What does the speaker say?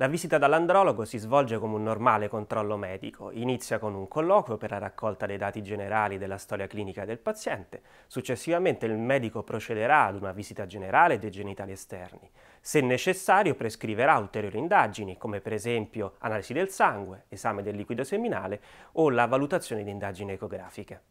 La visita dall'andrologo si svolge come un normale controllo medico. Inizia con un colloquio per la raccolta dei dati generali della storia clinica del paziente. Successivamente il medico procederà ad una visita generale dei genitali esterni. Se necessario prescriverà ulteriori indagini, come per esempio analisi del sangue, esame del liquido seminale o la valutazione di indagini ecografiche.